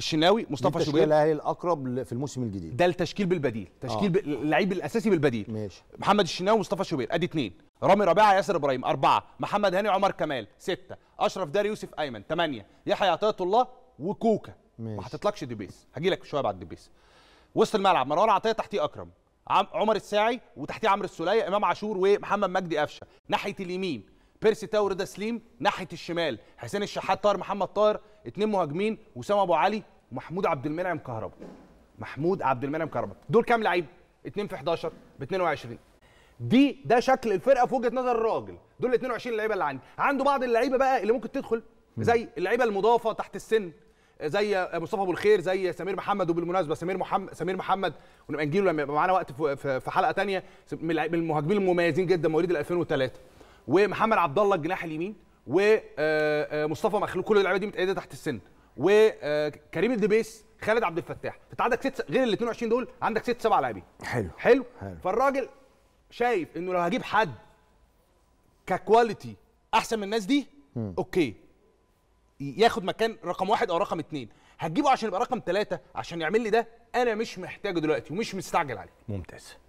الشناوي مصطفى شوبير الاهلي الاقرب في الموسم الجديد ده التشكيل بالبديل تشكيل آه. اللعيب الاساسي بالبديل ماشي محمد الشناوي ومصطفى شوبير ادي اثنين رامي ربيعه ياسر ابراهيم اربعه محمد هاني عمر كمال سته اشرف داري يوسف ايمن ثمانيه يحيى عطيه الله وكوكا ماشي. ما هتطلقش ديبيس هجي لك شويه بعد ديبيس وسط الملعب مروان عطيه تحتيه اكرم عم... عمر الساعي وتحتيه عمرو السوليه امام عاشور ومحمد مجدي قفشه ناحيه اليمين بيرسي تاو ورضا سليم ناحيه الشمال حسين الشحات طاهر محمد طاهر اثنين مهاجمين وسام ابو علي ومحمود عبد المنعم كهربا محمود عبد المنعم كهربا دول كام لعيب اثنين في 11 ب 22 دي ده شكل الفرقه في وجهه نظر الراجل دول 22 لعيبه اللي عندي عنده بعض اللعيبه بقى اللي ممكن تدخل زي اللعيبه المضافه تحت السن زي مصطفى ابو الخير زي سمير محمد وبالمناسبه سمير محمد سمير محمد ونبقى نجيله لما يبقى معانا وقت في حلقه ثانيه من المهاجمين المميزين جدا مواليد 2003 ومحمد عبد الله الجناح اليمين ومصطفى آه، آه، مخلوق كل اللعيبه دي متأيده تحت السن وكريم آه، الدبيس خالد عبد الفتاح انت عندك ست غير ال 22 دول عندك ست سبع لاعبين حلو حلو, حلو. فالراجل شايف انه لو هجيب حد ككواليتي احسن من الناس دي م. اوكي ياخد مكان رقم واحد او رقم اثنين هتجيبه عشان يبقى رقم ثلاثه عشان يعمل لي ده انا مش محتاجه دلوقتي ومش مستعجل عليه ممتاز